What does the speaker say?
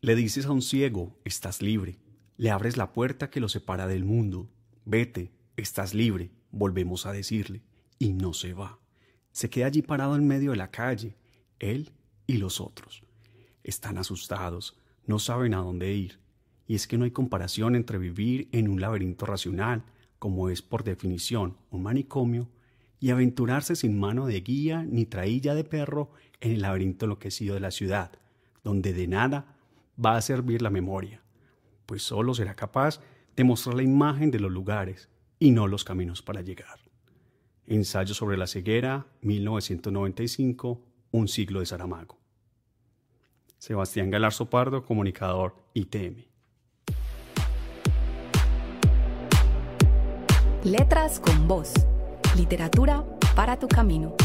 Le dices a un ciego, estás libre. Le abres la puerta que lo separa del mundo. Vete, estás libre, volvemos a decirle. Y no se va. Se queda allí parado en medio de la calle, él y los otros. Están asustados, no saben a dónde ir. Y es que no hay comparación entre vivir en un laberinto racional, como es por definición un manicomio, y aventurarse sin mano de guía ni trailla de perro en el laberinto enloquecido de la ciudad, donde de nada va a servir la memoria, pues solo será capaz de mostrar la imagen de los lugares y no los caminos para llegar. Ensayo sobre la ceguera, 1995, un siglo de Saramago. Sebastián Galarzo Pardo, comunicador ITM. Letras con voz. Literatura para tu camino.